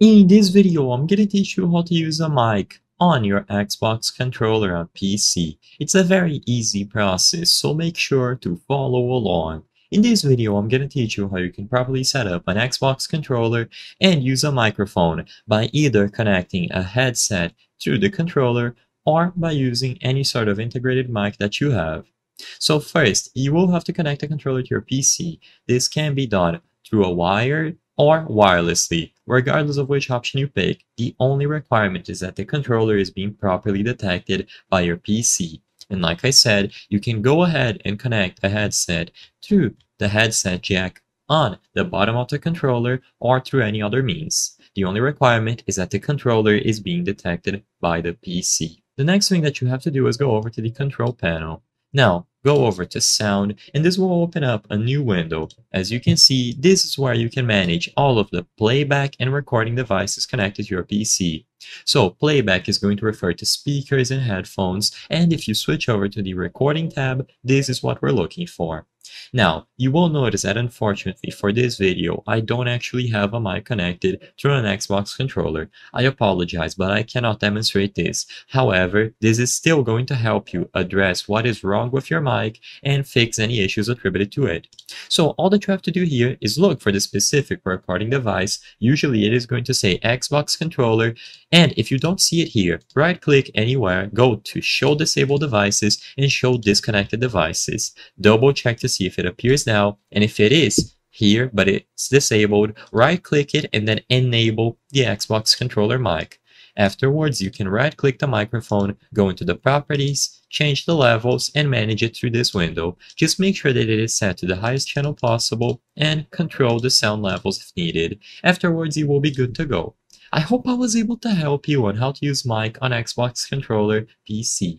In this video, I'm gonna teach you how to use a mic on your Xbox controller on PC. It's a very easy process, so make sure to follow along. In this video, I'm gonna teach you how you can properly set up an Xbox controller and use a microphone by either connecting a headset to the controller or by using any sort of integrated mic that you have. So first, you will have to connect the controller to your PC. This can be done through a wire or wirelessly. Regardless of which option you pick, the only requirement is that the controller is being properly detected by your PC. And like I said, you can go ahead and connect a headset to the headset jack on the bottom of the controller or through any other means. The only requirement is that the controller is being detected by the PC. The next thing that you have to do is go over to the control panel. Now, go over to sound and this will open up a new window. As you can see, this is where you can manage all of the playback and recording devices connected to your PC. So playback is going to refer to speakers and headphones and if you switch over to the recording tab, this is what we're looking for. Now, you will notice that unfortunately for this video, I don't actually have a mic connected to an Xbox controller. I apologize, but I cannot demonstrate this. However, this is still going to help you address what is wrong with your mic and fix any issues attributed to it. So all that you have to do here is look for the specific recording device. Usually it is going to say Xbox controller. And if you don't see it here, right click anywhere, go to show disabled devices and show disconnected devices. Double check to see if it appears now. And if it is here, but it's disabled, right click it and then enable the Xbox controller mic. Afterwards, you can right click the microphone, go into the properties, change the levels, and manage it through this window. Just make sure that it is set to the highest channel possible and control the sound levels if needed. Afterwards, you will be good to go. I hope I was able to help you on how to use mic on Xbox controller PC.